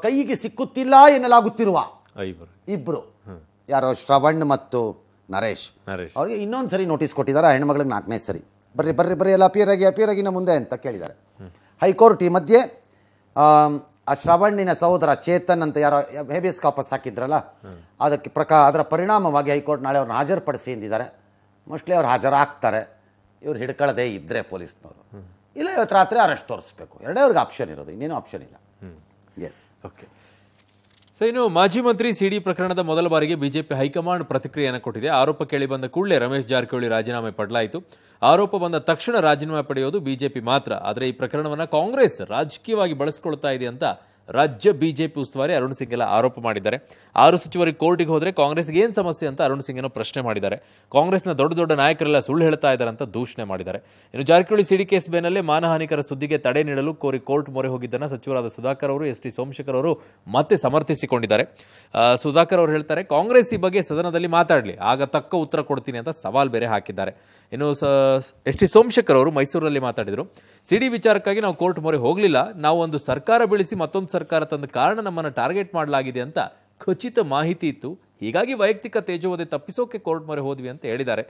ಕೈಗೆ ಸಿಕ್ಕುತ್ತಿಲ್ಲ ಎನ್ನಲಾಗುತ್ತಿರುವ ಇಬ್ಬರು ಯಾರೋ ಶ್ರವಣ್ ಮತ್ತು ನರೇಶ್ ಅವರಿಗೆ ಇನ್ನೊಂದು ಸರಿ ನೋಟಿಸ್ ಕೊಟ್ಟಿದ್ದಾರೆ ಹೆಣ್ಮಗಳಿಗೆ ನಾಲ್ಕನೇ ಸರಿ ಬರ್ರಿ ಬರ್ರಿ ಬರ್ರಿ ಎಲ್ಲ ಅಪಿಯರ್ ಆಗಿ ಅಪಿಯರ್ ಆಗಿ ಮುಂದೆ ಅಂತ ಕೇಳಿದ್ದಾರೆ ಹೈಕೋರ್ಟ್ ಈ ಮಧ್ಯೆ ಆ ಶ್ರವಣ್ಣಿನ ಸಹೋದರ ಚೇತನ್ ಅಂತ ಯಾರೋ ಹೇಬಿಯಸ್ ಕಾಪಸ್ ಹಾಕಿದ್ರಲ್ಲ ಅದಕ್ಕೆ ಪ್ರಕಾ ಅದರ ಪರಿಣಾಮವಾಗಿ ಹೈಕೋರ್ಟ್ ನಾಳೆ ಅವ್ರನ್ನ ಹಾಜರುಪಡಿಸಿ ಎಂದಿದ್ದಾರೆ ಮೋಸ್ಟ್ಲಿ ಅವ್ರು ಹಾಜರಾಗ್ತಾರೆ ಇವ್ರು ಹಿಡ್ಕೊಳ್ಳದೇ ಇದ್ದರೆ ಪೊಲೀಸ್ನವರು ಇಲ್ಲ ಇವತ್ತು ರಾತ್ರಿ ಅರೆಸ್ಟ್ ತೋರಿಸ್ಬೇಕು ಎರಡೇ ಅವ್ರಿಗೆ ಆಪ್ಷನ್ ಇರೋದು ಇನ್ನೇನು ಆಪ್ಷನ್ ಇಲ್ಲ ಎಸ್ ಓಕೆ ಸೊ ಇನ್ನು ಮಾಜಿ ಮಂತ್ರಿ ಸಿಡಿ ಪ್ರಕರಣದ ಮೊದಲ ಬಾರಿಗೆ ಬಿಜೆಪಿ ಹೈಕಮಾಂಡ್ ಪ್ರತಿಕ್ರಿಯೆಯನ್ನು ಕೊಟ್ಟಿದೆ ಆರೋಪ ಕೇಳಿ ಬಂದ ಕೂಡಲೇ ರಮೇಶ್ ಜಾರಕಿಹೊಳಿ ರಾಜೀನಾಮೆ ಪಡಲಾಯಿತು ಆರೋಪ ಬಂದ ತಕ್ಷಣ ರಾಜೀನಾಮೆ ಪಡೆಯೋದು ಬಿಜೆಪಿ ಮಾತ್ರ ಆದರೆ ಈ ಪ್ರಕರಣವನ್ನು ಕಾಂಗ್ರೆಸ್ ರಾಜಕೀಯವಾಗಿ ಬಳಸ್ಕೊಳ್ತಾ ಇದೆ ಅಂತ ರಾಜ್ಯ ಬಿಜೆಪಿ ಉಸ್ತುವಾರಿ ಅರುಣ್ ಸಿಂಗ್ ಎಲ್ಲ ಆರೋಪ ಮಾಡಿದ್ದಾರೆ ಆರು ಸಚಿವರಿಗೆ ಕೋರ್ಟಿಗೆ ಹೋದರೆ ಕಾಂಗ್ರೆಸ್ಗೆ ಏನು ಸಮಸ್ಯೆ ಅಂತ ಅರುಣ್ ಸಿಂಗ್ ಏನೋ ಪ್ರಶ್ನೆ ಮಾಡಿದ್ದಾರೆ ಕಾಂಗ್ರೆಸ್ನ ದೊಡ್ಡ ದೊಡ್ಡ ನಾಯಕರೆಲ್ಲ ಸುಳ್ಳು ಹೇಳ್ತಾ ಇದ್ದಾರೆ ಅಂತ ದೂಷಣೆ ಮಾಡಿದ್ದಾರೆ ಇನ್ನು ಜಾರಕಿಹೊಳಿ ಸಿಡಿ ಕೇಸ್ ಬೆನ್ನಲ್ಲೇ ಮಾನಹಾನಿಕರ ಸುದ್ದಿಗೆ ತಡೆ ನೀಡಲು ಕೋರಿ ಕೋರ್ಟ್ ಮೊರೆ ಹೋಗಿದ್ದನ್ನ ಸಚಿವರಾದ ಸುಧಾಕರ್ ಅವರು ಎಸ್ ಟಿ ಸೋಮಶೇಖರ್ ಅವರು ಮತ್ತೆ ಸಮರ್ಥಿಸಿಕೊಂಡಿದ್ದಾರೆ ಸುಧಾಕರ್ ಅವರು ಹೇಳ್ತಾರೆ ಕಾಂಗ್ರೆಸ್ ಈ ಬಗ್ಗೆ ಸದನದಲ್ಲಿ ಮಾತಾಡಲಿ ಆಗ ತಕ್ಕ ಉತ್ತರ ಕೊಡ್ತೀನಿ ಅಂತ ಸವಾಲ್ ಬೇರೆ ಹಾಕಿದ್ದಾರೆ ಇನ್ನು ಎಸ್ ಟಿ ಸೋಮಶೇಖರ್ ಅವರು ಮೈಸೂರಲ್ಲಿ ಮಾತಾಡಿದರು ಸಿಡಿ ವಿಚಾರಕ್ಕಾಗಿ ನಾವು ಕೋರ್ಟ್ ಮೊರೆ ಹೋಗಲಿಲ್ಲ ನಾವು ಒಂದು ಸರ್ಕಾರ ಬೆಳೆಸಿ ಮತ್ತೊಂದು ಸರ್ಕಾರ ತಂದ ಕಾರಣ ನಮ್ಮನ್ನು ಟಾರ್ಗೆಟ್ ಮಾಡಲಾಗಿದೆ ಅಂತ ಖಚಿತ ಮಾಹಿತಿ ಇತ್ತು ಹೀಗಾಗಿ ವೈಯಕ್ತಿಕ ತೇಜೋವಧೆ ತಪ್ಪಿಸೋಕೆ ಕೋರ್ಟ್ ಮೊರೆ ಹೋದ್ವಿ ಅಂತ ಹೇಳಿದ್ದಾರೆ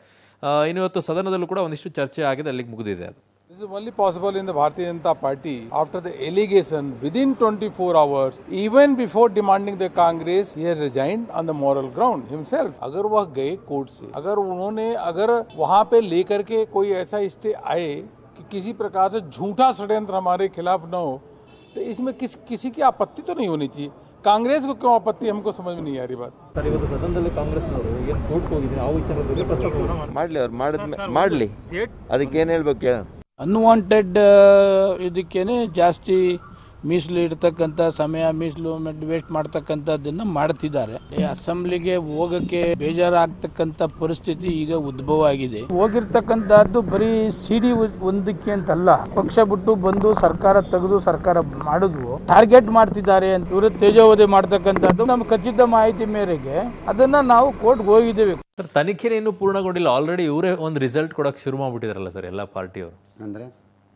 ಇನ್ನಿವತ್ತು ಸದನದಲ್ಲೂ ಕೂಡ ಒಂದಿಷ್ಟು ಚರ್ಚೆ ಆಗಿದೆ ಅಲ್ಲಿಗೆ ಮುಗಿದಿದೆ ಅದು is only possible in the Bharatiya Janata Party after the allegation within twenty four hours even before demanding the Congress he resign on the moral ground himself ಅಗರ್ ವಹ ಗಯೆ ಕೋರ್ಟ್ ಸೇ ಅಗರ್ ಉನ್ಹೋನೆ ಅಗರ್ ವಹಾ ಪೆ ಲೇಕರ್ ಕೆ ಕೋಯಿ ಐಸಾ ಇಷ್ಟೇ ಆಯೆ ಕಿ ಕಿಸಿ ಪ್ರಕಾರ ಝೂಠಾ ಷಡ್ಯಂತ್ರ ಹಮಾರೆ ಖಿಲಾಫ್ ನೋ तो इसमें किस किसी की आपत्ति तो ಆಪತ್ತಿ ನಮಗೂ ಸಮಜ್ ನೀ ಬಾತ್ ಹೇಳ್ಬೇಕು ಅನ್ವಾಂಟೆಡ್ ಇದಕ್ಕೇನೆ ಜಾಸ್ತಿ ಮೀಸಲು ಇಡ್ತಕ್ಕಂಥ ಸಮಯ ಮೀಸಲು ವೇಸ್ಟ್ ಮಾಡ್ತಕ್ಕಂಥದ್ದನ್ನ ಮಾಡ್ತಿದ್ದಾರೆ ಅಸೆಂಬ್ಲಿಗೆ ಹೋಗಕ್ಕೆ ಬೇಜಾರಾಗ್ತಕ್ಕಂಥ ಪರಿಸ್ಥಿತಿ ಈಗ ಉದ್ಭವ ಆಗಿದೆ ಹೋಗಿರ್ತಕ್ಕಂಥದ್ದು ಬರೀ ಸಿಡಿ ಒಂದಕ್ಕೆ ಅಂತಲ್ಲ ಪಕ್ಷ ಬಿಟ್ಟು ಬಂದು ಸರ್ಕಾರ ತೆಗೆದು ಸರ್ಕಾರ ಮಾಡುದು ಟಾರ್ಗೆಟ್ ಮಾಡ್ತಿದ್ದಾರೆ ಅಂತ ಇವರು ತೇಜೋವಧಿ ಮಾಡ್ತಕ್ಕಂಥದ್ದು ನಮ್ಮ ಖಚಿತ ಮಾಹಿತಿ ಮೇರೆಗೆ ಅದನ್ನ ನಾವು ಕೋರ್ಟ್ಗೆ ಹೋಗಿದ್ದೇವೆ ಸರ್ ತನಿಖೆ ಇನ್ನೂ ಪೂರ್ಣಗೊಂಡಿಲ್ಲ ಆಲ್ರೆಡಿ ಇವರೇ ಒಂದು ರಿಸಲ್ಟ್ ಕೊಡಕ್ಕೆ ಶುರು ಮಾಡ್ಬಿಟ್ಟಿದಾರಲ್ಲ ಸರ್ ಎಲ್ಲ ಪಾರ್ಟಿಯವರು ಅಂದ್ರೆ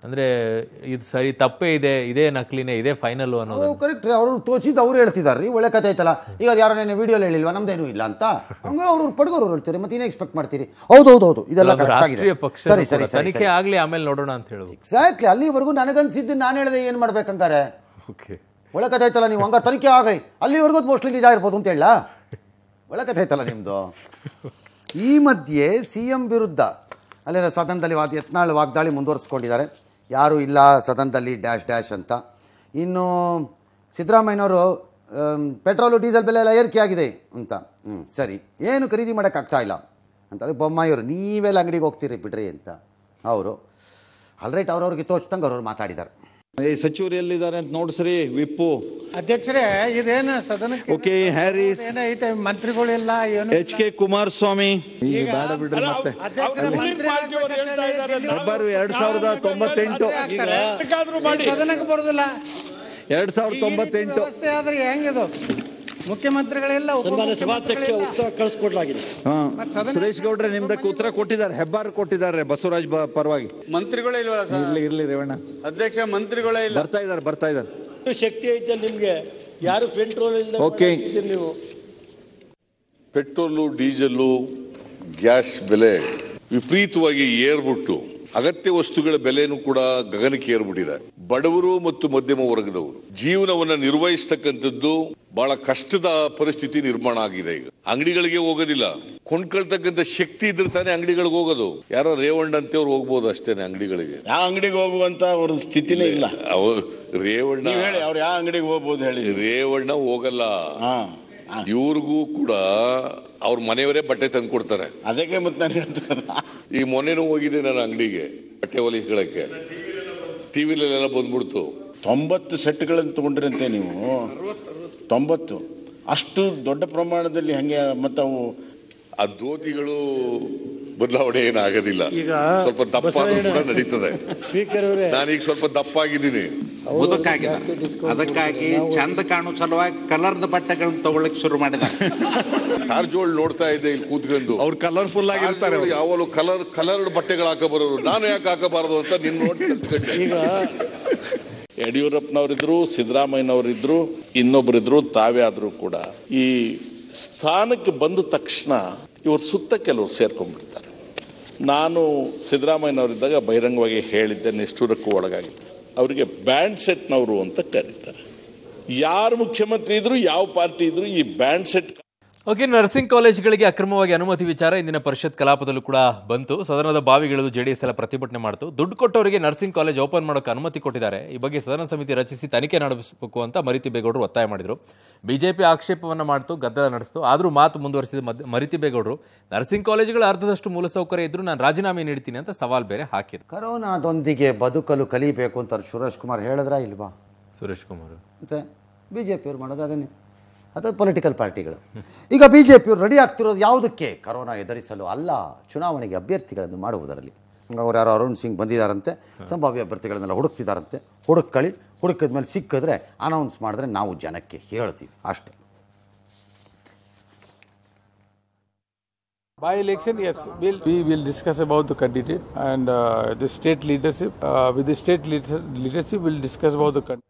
ಅಂದರೆ ಇದು ಸರಿ ತಪ್ಪೇ ಇದೆ ಇದೇ ನಕಲಿನೇ ಇದೇ ಫೈನಲ್ ಅನ್ನೋದು ಕರೆಕ್ಟ್ ಅವರು ತೋಚಿದ್ದು ಅವ್ರು ಹೇಳ್ತಿದ್ದಾರೆ ರೀ ಒಳ್ಳೆ ಕತೆ ಐತಲ್ಲ ಈಗ ಅದು ಯಾರೋ ನೆನೆ ವಿಡಿಯೋಲಿ ಹೇಳಿಲ್ವಾ ನಮ್ದೇನು ಇಲ್ಲ ಅಂತ ಹಂಗೆ ಅವರು ಪಡ್ಗೋರು ಹೇಳ್ತಾರೆ ಮತ್ತೆ ಏನೇ ಎಕ್ಸ್ಪೆಕ್ಟ್ ಮಾಡ್ತೀರಿ ಹೌದು ಹೌದು ಹೌದು ಇದೆಲ್ಲ ರಾಷ್ಟ್ರೀಯ ಪಕ್ಷ ಸರಿ ಸರಿ ತನಿಖೆ ಆಗಲಿ ಆಮೇಲೆ ನೋಡೋಣ ಅಂತ ಹೇಳೋದು ಎಕ್ಸಾಕ್ಟ್ಲಿ ಅಲ್ಲಿವರೆಗೂ ನನಗನ್ಸಿದ್ದು ನಾನು ಹೇಳಿದೆ ಏನು ಮಾಡ್ಬೇಕಂಗಾರೆ ಓಕೆ ಒಳ್ಳೆ ಕತೆ ಐತಲ್ಲ ನೀವು ಹಂಗಾರೆ ತನಿಖೆ ಆಗಲಿ ಅಲ್ಲಿವರೆಗೂ ಮೋಸ್ಟ್ಲಿ ನಿಜ ಇರ್ಬೋದು ಅಂತ ಹೇಳ ಒಳ್ಳೆ ಕತೆ ಐತಲ್ಲ ನಿಮ್ಮದು ಈ ಮಧ್ಯೆ ಸಿ ಎಂ ವಿರುದ್ಧ ಅಲ್ಲಿನ ಸದನದಲ್ಲಿ ವಾದ ಯತ್ನಾಳ್ ವಾಗ್ದಾಳಿ ಮುಂದುವರಿಸ್ಕೊಂಡಿದ್ದಾರೆ ಯಾರು ಇಲ್ಲ ಸದನದಲ್ಲಿ ಡ್ಯಾಶ್ ಡ್ಯಾಶ್ ಅಂತ ಇನ್ನು ಸಿದ್ದರಾಮಯ್ಯನವರು ಪೆಟ್ರೋಲು ಡೀಸೆಲ್ ಬೆಲೆ ಎಲ್ಲ ಏರಿಕೆ ಆಗಿದೆ ಅಂತ ಹ್ಞೂ ಸರಿ ಏನು ಖರೀದಿ ಮಾಡೋಕ್ಕಾಗ್ತಾ ಇಲ್ಲ ಅಂತ ಅದು ಬೊಮ್ಮಾಯಿಯವರು ನೀವೆಲ್ಲ ಅಂಗಡಿಗೆ ಹೋಗ್ತೀರಿ ಬಿಡ್ರಿ ಅಂತ ಅವರು ಆಲ್ರೈಟ್ ಅವ್ರವ್ರಿಗೆ ತೋಚ್ತಂಗೆ ಅವ್ರವ್ರು ಮಾತಾಡಿದ್ದಾರೆ ಸಚಿವರು ಎಲ್ಲಿದ್ದಾರೆ ಅಂತ ನೋಡ್ಸ್ರಿ ವಿಪ್ಪು ಅಧ್ಯಕ್ಷರೇ ಇದೇನ ಸದನ ಓಕೆ ಹ್ಯಾರಿಸ್ ಏನೈತೆ ಇಲ್ಲ ಏನು ಎಚ್ ಕೆ ಕುಮಾರಸ್ವಾಮಿ ಬೇಡ ಎರಡ್ ಸಾವಿರದ ತೊಂಬತ್ತೆಂಟು ಸದನಕ್ಕೆ ಬರುದಿಲ್ಲ ಎರಡ್ ಸಾವಿರದ ತೊಂಬತ್ತೆಂಟು ಆದ್ರೆ ಹೆಂಗಿದು ಮುಖ್ಯಮಂತ್ರಿಗಳೆಲ್ಲ ಉತ್ತರ ಸುರೇಶ್ ಗೌಡ್ರೆ ನಿಮ್ದಕ್ಕೆ ಉತ್ತರ ಕೊಟ್ಟಿದ್ದಾರೆ ಹೆಬ್ಬಾರ್ ಕೊಟ್ಟಿದ್ದಾರೆ ಬಸವರಾಜ್ ಪರವಾಗಿ ಮಂತ್ರಿಗಳೇ ಇಲ್ಲ ಸರ್? ಇರ್ಲಿ ರೇವಣ್ಣ ಅಧ್ಯಕ್ಷ ಮಂತ್ರಿಗಳೇ ಇಲ್ಲ ಬರ್ತಾ ಇದ್ದಾರೆ ಬರ್ತಾ ಇದ್ದಾರೆ ಶಕ್ತಿ ಐತೆ ನಿಮ್ಗೆ ಯಾರು ಪೆಟ್ರೋಲ್ ಇಲ್ಲದೆ ನೀವು ಪೆಟ್ರೋಲು ಡೀಸೆಲ್ಲು ಗ್ಯಾಸ್ ಬೆಲೆ ವಿಪರೀತವಾಗಿ ಏರ್ಬಿಟ್ಟು ಅಗತ್ಯ ವಸ್ತುಗಳ ಬೆಲೆನೂ ಕೂಡ ಗಗನಕ್ಕೆ ಏರ್ಬಿಟ್ಟಿದೆ ಬಡವರು ಮತ್ತು ಮಧ್ಯಮ ವರ್ಗದವರು ಜೀವನವನ್ನು ನಿರ್ವಹಿಸ್ತಕ್ಕಂಥದ್ದು ಬಹಳ ಕಷ್ಟದ ಪರಿಸ್ಥಿತಿ ನಿರ್ಮಾಣ ಆಗಿದೆ ಈಗ ಅಂಗಡಿಗಳಿಗೆ ಹೋಗೋದಿಲ್ಲ ಕೊಂಡ್ಕೊಳ್ತಕ್ಕಂಥ ಶಕ್ತಿ ಇದ್ರೆ ತಾನೇ ಅಂಗಡಿಗಳಿಗೆ ಹೋಗೋದು ಯಾರೋ ರೇವಣ್ಣ ಅವ್ರು ಹೋಗ್ಬೋದು ಅಷ್ಟೇನೆ ಅಂಗಡಿಗಳಿಗೆ ಯಾವ ಅಂಗಡಿಗೆ ಹೋಗುವಂತ ಅವ್ರ ಸ್ಥಿತಿನೇ ಇಲ್ಲ ಅವ್ರು- ರೇವಣ್ಣ ಹೇಳಿ ಅವ್ರು ಯಾವ ಅಂಗಡಿಗೆ ಹೋಗ್ಬೋದು ಹೇಳಿ ರೇವಣ್ಣ ಹೋಗಲ್ಲ ಇವ್ರಿಗೂ ಕೂಡ ಅವ್ರ ಮನೆಯವರೇ ಬಟ್ಟೆ ತಂದು ಕೊಡ್ತಾರೆ ಅದಕ್ಕೆ ಮತ್ತೆ ನಾನು ಹೇಳ್ತಾರೆ ಈ ಮೊನ್ನೆನೂ ಹೋಗಿದೆ ನಾನು ಅಂಗಡಿಗೆ ಬಟ್ಟೆ ಹೊಲಿಸ್ಕೊಳ್ಳೋಕ್ಕೆ ಟಿ ಬಂದ್ಬಿಡ್ತು ತೊಂಬತ್ತು ಸೆಟ್ಗಳನ್ನು ತೊಗೊಂಡ್ರಂತೆ ನೀವು ತೊಂಬತ್ತು ಅಷ್ಟು ದೊಡ್ಡ ಪ್ರಮಾಣದಲ್ಲಿ ಹಂಗೆ ಮತ್ತು ಅವು ಆ ಧೋತಿಗಳು ಬದಲಾವಣೆ ಏನಾಗೋದಿಲ್ಲ ಈಗ ಸ್ವಲ್ಪ ದಪ್ಪ ಕೂಡ ನಡೀತದೆ ಸ್ಪೀಕರ್ ನಾನೀಗ ಸ್ವಲ್ಪ ದಪ್ಪ ಆಗಿದ್ದೀನಿ ಅದಕ್ಕಾಗಿ ಚಂದ ಕಾಣೋ ಸಲುವಾಗಿ ಕಲರ್ದ ಬಟ್ಟೆಗಳನ್ನ ತಗೊಳಕ್ ಶುರು ಮಾಡಿದ ಕಾರ್ಜೋಳ್ ನೋಡ್ತಾ ಇದ್ದೆ ಇಲ್ಲಿ ಕೂತ್ಕೊಂಡು ಅವ್ರು ಕಲರ್ಫುಲ್ ಆಗಿ ಆಗಿರ್ತಾರೆ ಯಾವಾಗಲೂ ಕಲರ್ ಕಲರ್ಡ್ ಬಟ್ಟೆಗಳು ಹಾಕ ಬರೋರು ನಾನು ಯಾಕೆ ಹಾಕಬಾರದು ಅಂತ ನಿನ್ನ ನೋಡಿ ಈಗ ಯಡಿಯೂರಪ್ಪನವರಿದ್ರು ಸಿದ್ದರಾಮಯ್ಯನವರಿದ್ರು ಇನ್ನೊಬ್ಬರಿದ್ರು ತಾವೇ ಆದ್ರೂ ಕೂಡ ಈ ಸ್ಥಾನಕ್ಕೆ ಬಂದ ತಕ್ಷಣ ಇವ್ರ ಸುತ್ತ ಕೆಲವರು ಸೇರ್ಕೊಂಡ್ಬಿಡ್ತಾರೆ ನಾನು ಸಿದ್ದರಾಮಯ್ಯನವರಿದ್ದಾಗ ಬಹಿರಂಗವಾಗಿ ಹೇಳಿದ್ದೆ ನಿಷ್ಠೂರಕ್ಕೂ ಒಳಗಾಗಿದ್ದೆ ಅವರಿಗೆ ಬ್ಯಾಂಡ್ ಸೆಟ್ನವರು ಅಂತ ಕರೀತಾರೆ ಯಾರು ಮುಖ್ಯಮಂತ್ರಿ ಇದ್ರು ಯಾವ ಪಾರ್ಟಿ ಇದ್ದರೂ ಈ ಬ್ಯಾಂಡ್ ಸೆಟ್ ಓಕೆ ನರ್ಸಿಂಗ್ ಕಾಲೇಜ್ಗಳಿಗೆ ಅಕ್ರಮವಾಗಿ ಅನುಮತಿ ವಿಚಾರ ಇಂದಿನ ಪರಿಷತ್ ಕಲಾಪದಲ್ಲೂ ಕೂಡ ಬಂತು ಸದನದ ಬಾವಿಗಿಳಿದು ಜೆಡಿಎಸ್ ಎಲ್ಲ ಪ್ರತಿಭಟನೆ ಮಾಡಿತು ದುಡ್ಡು ಕೊಟ್ಟವರಿಗೆ ನರ್ಸಿಂಗ್ ಕಾಲೇಜ್ ಓಪನ್ ಮಾಡೋಕೆ ಅನುಮತಿ ಕೊಟ್ಟಿದ್ದಾರೆ ಈ ಬಗ್ಗೆ ಸದನ ಸಮಿತಿ ರಚಿಸಿ ತನಿಖೆ ನಡೆಸಬೇಕು ಅಂತ ಮರಿತಿ ಬೇಗೌಡರು ಒತ್ತಾಯ ಮಾಡಿದರು ಬಿಜೆಪಿ ಆಕ್ಷೇಪವನ್ನು ಮಾಡ್ತು ಗದ್ದಲ ನಡೆಸಿತು ಆದರೂ ಮಾತು ಮುಂದುವರಿಸಿದ ಮರಿತಿ ಬೇಗೌಡರು ನರ್ಸಿಂಗ್ ಕಾಲೇಜುಗಳ ಅರ್ಧದಷ್ಟು ಮೂಲಸೌಕರ್ಯ ಇದ್ದರೂ ನಾನು ರಾಜೀನಾಮೆ ನೀಡ್ತೀನಿ ಅಂತ ಸವಾಲು ಬೇರೆ ಹಾಕಿದ್ರು ಕರೋನಾದೊಂದಿಗೆ ಬದುಕಲು ಕಲಿಬೇಕು ಅಂತ ಸುರೇಶ್ ಕುಮಾರ್ ಹೇಳಿದ್ರಾ ಇಲ್ವಾ ಸುರೇಶ್ ಕುಮಾರ್ ಮತ್ತೆ ಬಿಜೆಪಿಯವರು ಮಾಡೋದು ಅಥವಾ ಪೊಲಿಟಿಕಲ್ ಪಾರ್ಟಿಗಳು ಈಗ ಬಿ ಜೆ ಪಿಯವರು ರೆಡಿ ಆಗ್ತಿರೋದು ಯಾವುದಕ್ಕೆ ಕರೋನಾ ಎದುರಿಸಲು ಅಲ್ಲ ಚುನಾವಣೆಗೆ ಅಭ್ಯರ್ಥಿಗಳನ್ನು ಮಾಡುವುದರಲ್ಲಿ ಅವ್ರು ಯಾರೋ ಅರುಣ್ ಸಿಂಗ್ ಬಂದಿದ್ದಾರಂತೆ ಸಂಭಾವ್ಯ ಅಭ್ಯರ್ಥಿಗಳನ್ನೆಲ್ಲ ಹುಡುಕ್ತಿದ್ದಾರಂತೆ ಹುಡುಕಳಿ ಹುಡುಕಿದ ಮೇಲೆ ಸಿಕ್ಕಿದ್ರೆ ಅನೌನ್ಸ್ ಮಾಡಿದ್ರೆ ನಾವು ಜನಕ್ಕೆ ಹೇಳ್ತೀವಿ ಅಷ್ಟೇ By election, yes, we'll, we will discuss about the candidate and uh, the state leadership. Uh, with the state leadership, we'll discuss about the candidate.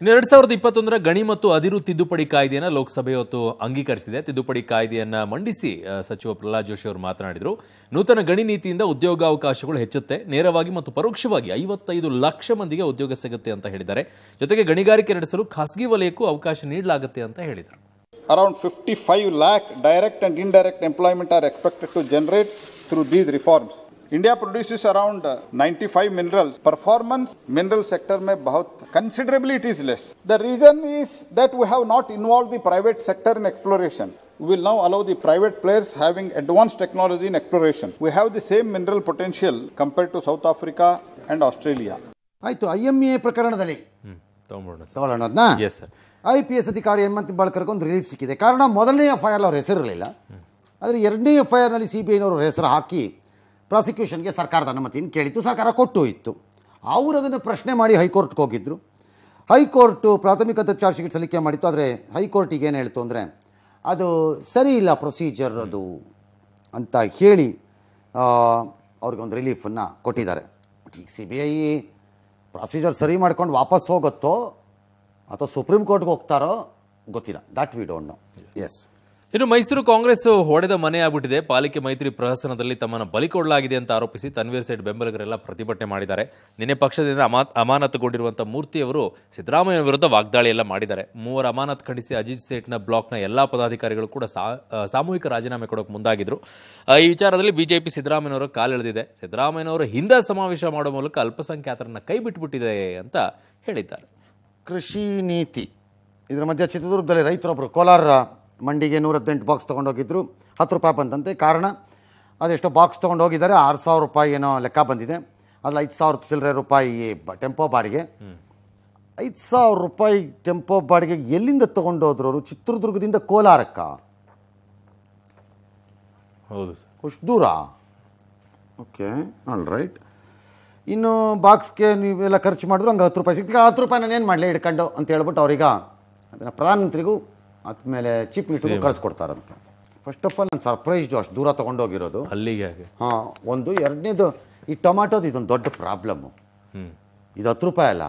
ಇನ್ನು ಎರಡ್ ಸಾವಿರದ ಇಪ್ಪತ್ತೊಂದರ ಗಣಿ ಮತ್ತು ಅದಿರು ತಿದ್ದುಪಡಿ ಕಾಯ್ದೆಯನ್ನು ಲೋಕಸಭೆ ಇವತ್ತು ಅಂಗೀಕರಿಸಿದೆ ತಿದ್ದುಪಡಿ ಕಾಯ್ದೆಯನ್ನು ಮಂಡಿಸಿ ಸಚಿವ ಪ್ರಹ್ಲಾದ್ ಜೋಶಿ ಅವರು ಮಾತನಾಡಿದರು ನೂತನ ಗಣಿ ನೀತಿಯಿಂದ ಉದ್ಯೋಗಾವಕಾಶಗಳು ಹೆಚ್ಚುತ್ತೆ ನೇರವಾಗಿ ಮತ್ತು ಪರೋಕ್ಷವಾಗಿ ಐವತ್ತೈದು ಲಕ್ಷ ಮಂದಿಗೆ ಉದ್ಯೋಗ ಸಿಗುತ್ತೆ ಅಂತ ಹೇಳಿದ್ದಾರೆ ಜೊತೆಗೆ ಗಣಿಗಾರಿಕೆ ನಡೆಸಲು ಖಾಸಗಿ ವಲಯಕ್ಕೂ ಅವಕಾಶ ನೀಡಲಾಗುತ್ತೆ ಅಂತ ಹೇಳಿದರು around fifty five lakh direct and indirect employment are expected to generate through these reforms India produces around 95 minerals. Performance mineral sector में बहुत considerably it is less. The reason is that we have not involved the private sector in exploration. We will now allow the private players having advanced technology in exploration. We have the same mineral potential compared to South Africa and Australia. ಆಯಿತು ಐ ಎಮ್ ಎ ಪ್ರಕರಣದಲ್ಲಿ ತಗೊಳ್ಳೋಣ ಅದನ್ನ ಐ ಪಿ ಎಸ್ ಅಧಿಕಾರಿ ಹೇಮಂತ್ ಬಾಳ್ಕರ್ಗೆ ಒಂದು ರಿಲೀಫ್ ಸಿಕ್ಕಿದೆ ಕಾರಣ ಮೊದಲನೇ ಎಫ್ ಐ ಆರ್ ಅವ್ರ ಹೆಸರಿರಲಿಲ್ಲ ಆದರೆ ಎರಡನೇ ಎಫ್ ಐ ಆರ್ನಲ್ಲಿ ಸಿ ಬಿ ಐನವರು ಹೆಸರು ಹಾಕಿ ಪ್ರಾಸಿಕ್ಯೂಷನ್ಗೆ ಸರ್ಕಾರದ ಅನುಮತಿಯನ್ನು ಕೇಳಿತ್ತು ಸರ್ಕಾರ ಕೊಟ್ಟು ಇತ್ತು ಅವರು ಅದನ್ನು ಪ್ರಶ್ನೆ ಮಾಡಿ ಹೈಕೋರ್ಟ್ಗೆ ಹೋಗಿದ್ದರು ಹೈಕೋರ್ಟು ಪ್ರಾಥಮಿಕ ಶೀಟ್ ಸಲ್ಲಿಕೆ ಮಾಡಿತ್ತು ಆದರೆ ಹೈಕೋರ್ಟಿಗೆ ಏನು ಹೇಳ್ತು ಅಂದರೆ ಅದು ಸರಿ ಇಲ್ಲ ಪ್ರೊಸೀಜರ್ ಅದು ಅಂತ ಹೇಳಿ ಒಂದು ರಿಲೀಫನ್ನು ಕೊಟ್ಟಿದ್ದಾರೆ ಈಗ ಸಿ ಬಿ ಐ ಪ್ರೊಸೀಜರ್ ಸರಿ ಮಾಡ್ಕೊಂಡು ವಾಪಸ್ ಹೋಗುತ್ತೋ ಅಥವಾ ಸುಪ್ರೀಂ ಕೋರ್ಟ್ಗೆ ಹೋಗ್ತಾರೋ ಗೊತ್ತಿಲ್ಲ that we don't know yes ಇನ್ನು ಮೈಸೂರು ಕಾಂಗ್ರೆಸ್ ಹೊಡೆದ ಮನೆ ಆಗ್ಬಿಟ್ಟಿದೆ ಪಾಲಿಕೆ ಮೈತ್ರಿ ಪ್ರಹಸನದಲ್ಲಿ ತಮ್ಮನ್ನು ಬಲಿಕೊಡಲಾಗಿದೆ ಅಂತ ಆರೋಪಿಸಿ ತನ್ವೀರ್ ಸೇಠ್ ಬೆಂಬಲಿಗರೆಲ್ಲ ಪ್ರತಿಭಟನೆ ಮಾಡಿದ್ದಾರೆ ನಿನ್ನೆ ಪಕ್ಷದಿಂದ ಅಮಾ ಅಮಾನತುಗೊಂಡಿರುವಂಥ ಮೂರ್ತಿಯವರು ಸಿದ್ದರಾಮಯ್ಯ ವಿರುದ್ಧ ವಾಗ್ದಾಳಿ ಎಲ್ಲ ಮಾಡಿದ್ದಾರೆ ಮೂವರ ಅಮಾನತ್ ಖಂಡಿಸಿ ಅಜಿತ್ ಸೇಠ್ನ ಬ್ಲಾಕ್ನ ಎಲ್ಲ ಪದಾಧಿಕಾರಿಗಳು ಕೂಡ ಸಾಮೂಹಿಕ ರಾಜೀನಾಮೆ ಕೊಡೋಕೆ ಮುಂದಾಗಿದ್ರು ಈ ವಿಚಾರದಲ್ಲಿ ಬಿಜೆಪಿ ಕಾಲ ಕಾಲೆಳೆದಿದೆ ಸಿದ್ದರಾಮಯ್ಯನವರು ಹಿಂದೆ ಸಮಾವೇಶ ಮಾಡುವ ಮೂಲಕ ಅಲ್ಪಸಂಖ್ಯಾತರನ್ನ ಕೈ ಬಿಟ್ಟುಬಿಟ್ಟಿದೆ ಅಂತ ಹೇಳಿದ್ದಾರೆ ಕೃಷಿ ನೀತಿ ಇದರ ಮಧ್ಯೆ ಚಿತ್ರದುರ್ಗದಲ್ಲಿ ರೈತರೊಬ್ಬರು ಕೋಲಾರ ಮಂಡಿಗೆ ನೂರ ಹದಿನೆಂಟು ಬಾಕ್ಸ್ ತೊಗೊಂಡೋಗಿದ್ದರು ಹತ್ತು ರೂಪಾಯಿ ಬಂತಂತೆ ಕಾರಣ ಅದೆಷ್ಟೋ ಬಾಕ್ಸ್ ತೊಗೊಂಡೋಗಿದ್ದಾರೆ ಆರು ಸಾವಿರ ರೂಪಾಯಿ ಏನೋ ಲೆಕ್ಕ ಬಂದಿದೆ ಅಲ್ಲಿ ಐದು ಸಾವಿರ ಚಿಲ್ಲರೆ ರೂಪಾಯಿ ಟೆಂಪೋ ಬಾಡಿಗೆ ಐದು ಸಾವಿರ ರೂಪಾಯಿ ಟೆಂಪೋ ಬಾಡಿಗೆ ಎಲ್ಲಿಂದ ತೊಗೊಂಡೋದ್ರು ಅವರು ಚಿತ್ರದುರ್ಗದಿಂದ ಕೋಲಾರಕ್ಕ ಹೌದು ಸರ್ ಅಷ್ಟು ದೂರ ಓಕೆ ಆಲ್ ರೈಟ್ ಇನ್ನು ಬಾಕ್ಸ್ಗೆ ನೀವೆಲ್ಲ ಖರ್ಚು ಮಾಡಿದ್ರು ಹಂಗೆ ಹತ್ತು ರೂಪಾಯಿ ಸಿಗ್ತೀವಿ ಹತ್ತು ರೂಪಾಯಿ ನಾನು ಏನು ಮಾಡಲಿ ಹಿಡ್ಕೊಂಡು ಅಂತ ಹೇಳ್ಬಿಟ್ಟು ಅವ್ರಿಗ ಅದನ್ನು ಪ್ರಧಾನಮಂತ್ರಿಗೂ ಆದ್ಮೇಲೆ ಚೀಫ್ ಮಿನಿಸ್ಟರ್ ಕಳಿಸ್ಕೊಡ್ತಾರಂತೆ ಫಸ್ಟ್ ಆಫ್ ಆಲ್ ನಾನು ಸರ್ಪ್ರೈಸ್ಡ್ ಅಷ್ಟು ದೂರ ತಗೊಂಡೋಗಿರೋದು ಅಲ್ಲಿಗೆ ಹಾಂ ಒಂದು ಎರಡನೇದು ಈ ಟೊಮಾಟೋದು ಇದೊಂದು ದೊಡ್ಡ ಪ್ರಾಬ್ಲಮ್ಮು ಇದು ಹತ್ತು ರೂಪಾಯಿ ಅಲ್ಲ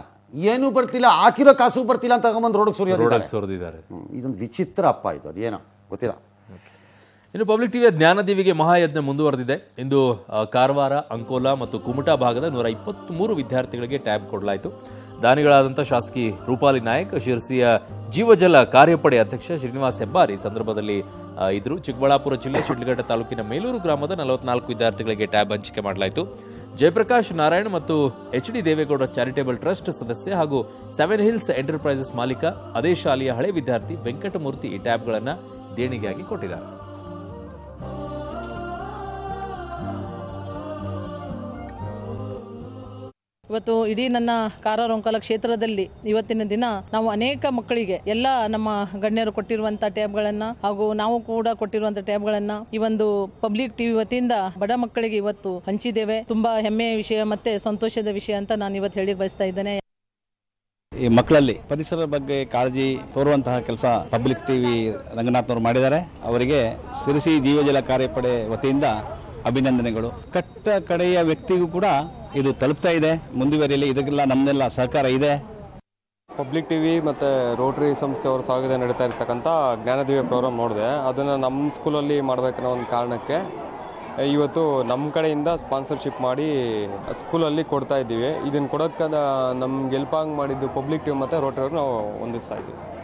ಏನು ಬರ್ತಿಲ್ಲ ಹಾಕಿರೋ ಕಾಸು ಬರ್ತಿಲ್ಲ ಅಂತ ತಗೊಂಬಂದು ರೋಡ್ ಸುರಿಯೋದು ಸುರಿದಿದ್ದಾರೆ ಇದೊಂದು ವಿಚಿತ್ರ ಅಪ್ಪ ಇದು ಅದೇನೋ ಗೊತ್ತಿಲ್ಲ ಇನ್ನು ಪಬ್ಲಿಕ್ ಟಿವಿಯ ಜ್ಞಾನದೇವಿಗೆ ಮಹಾಯಜ್ಞ ಮುಂದುವರೆದಿದೆ ಇಂದು ಕಾರವಾರ ಅಂಕೋಲಾ ಮತ್ತು ಕುಮಟಾ ಭಾಗದ ನೂರ ಇಪ್ಪತ್ತ್ಮೂರು ವಿದ್ಯಾರ್ಥಿಗಳಿಗೆ ಟ್ಯಾಬ್ ಕೊಡಲಾಯಿತು ದಾನಿಗಳಾದಂಥ ಶಾಸಕಿ ರೂಪಾಲಿ ನಾಯಕ್ ಶಿರ್ಸಿಯ ಜೀವಜಲ ಕಾರ್ಯಪಡೆ ಅಧ್ಯಕ್ಷ ಶ್ರೀನಿವಾಸ್ ಹೆಬ್ಬಾರಿ ಸಂದರ್ಭದಲ್ಲಿ ಇದ್ರು ಚಿಕ್ಕಬಳ್ಳಾಪುರ ಜಿಲ್ಲೆ ಶಿಡ್ಲಘಟ್ಟ ತಾಲೂಕಿನ ಮೇಲೂರು ಗ್ರಾಮದ ನಲವತ್ನಾಲ್ಕು ವಿದ್ಯಾರ್ಥಿಗಳಿಗೆ ಟ್ಯಾಬ್ ಹಂಚಿಕೆ ಮಾಡಲಾಯಿತು ಜಯಪ್ರಕಾಶ್ ನಾರಾಯಣ್ ಮತ್ತು H D Deve Gowda charitable trust ಸದಸ್ಯ ಹಾಗೂ ಸೆವೆನ್ ಹಿಲ್ಸ್ ಎಂಟರ್ಪ್ರೈಸಸ್ ಮಾಲೀಕ ಅದೇ ಶಾಲೆಯ ಹಳೆ ವಿದ್ಯಾರ್ಥಿ ವೆಂಕಟಮೂರ್ತಿ ಈ ಟ್ಯಾಬ್ಗಳನ್ನು ದೇಣಿಗೆಯಾಗಿ ಕೊಟ್ಟಿದ್ದಾರೆ ಇವತ್ತು ಇಡೀ ನನ್ನ ಕಾರಾರೊಂಕಲ ಕ್ಷೇತ್ರದಲ್ಲಿ ಇವತ್ತಿನ ದಿನ ನಾವು ಅನೇಕ ಮಕ್ಕಳಿಗೆ ಎಲ್ಲ ನಮ್ಮ ಗಣ್ಯರು ಕೊಟ್ಟಿರುವಂತ ಟ್ಯಾಬ್ಗಳನ್ನ ಹಾಗೂ ನಾವು ಕೂಡ ಕೊಟ್ಟಿರುವಂತ ಟ್ಯಾಬ್ಗಳನ್ನ ಈ ಒಂದು ಪಬ್ಲಿಕ್ ಟಿವಿ ವತಿಯಿಂದ ಬಡ ಮಕ್ಕಳಿಗೆ ಇವತ್ತು ಹಂಚಿದ್ದೇವೆ ತುಂಬಾ ಹೆಮ್ಮೆಯ ವಿಷಯ ಮತ್ತೆ ಸಂತೋಷದ ವಿಷಯ ಅಂತ ನಾನು ಇವತ್ತು ಹೇಳಿ ಬಯಸ್ತಾ ಇದ್ದೇನೆ ಈ ಮಕ್ಕಳಲ್ಲಿ ಪರಿಸರ ಬಗ್ಗೆ ಕಾಳಜಿ ತೋರುವಂತಹ ಕೆಲಸ ಪಬ್ಲಿಕ್ ಟಿವಿ ರಂಗನಾಥ್ ಅವರು ಮಾಡಿದ್ದಾರೆ ಅವರಿಗೆ ಸಿರಿಸಿ ಜೀವಜಲ ಕಾರ್ಯಪಡೆ ವತಿಯಿಂದ ಅಭಿನಂದನೆಗಳು ಕಟ್ಟ ಕಡೆಯ ವ್ಯಕ್ತಿಗೂ ಕೂಡ ಇದು ತಲುಪ್ತಾ ಇದೆ ಮುಂದುವರಿಯಲ್ಲಿ ಇದಕ್ಕೆಲ್ಲ ನಮ್ಮನ್ನೆಲ್ಲ ಸಹಕಾರ ಇದೆ ಪಬ್ಲಿಕ್ ಟಿ ವಿ ಮತ್ತು ರೋಟ್ರಿ ಸಂಸ್ಥೆಯವರು ಸಾಗದೆ ನಡೀತಾ ಇರ್ತಕ್ಕಂಥ ಜ್ಞಾನದೀವಿ ಪ್ರೋಗ್ರಾಮ್ ನೋಡಿದೆ ಅದನ್ನು ನಮ್ಮ ಸ್ಕೂಲಲ್ಲಿ ಮಾಡಬೇಕನ್ನೋ ಒಂದು ಕಾರಣಕ್ಕೆ ಇವತ್ತು ನಮ್ಮ ಕಡೆಯಿಂದ ಸ್ಪಾನ್ಸರ್ಶಿಪ್ ಮಾಡಿ ಸ್ಕೂಲಲ್ಲಿ ಕೊಡ್ತಾ ಇದ್ದೀವಿ ಇದನ್ನು ಕೊಡೋಕ್ಕ ನಮ್ಗೆ ಗೆಲ್ಪಾಂಗ್ ಮಾಡಿದ್ದು ಪಬ್ಲಿಕ್ ಟಿ ವಿ ಮತ್ತು ರೋಟ್ರಿಯವ್ರನ್ನ ನಾವು ಹೊಂದಿಸ್ತಾ ಇದ್ದೀವಿ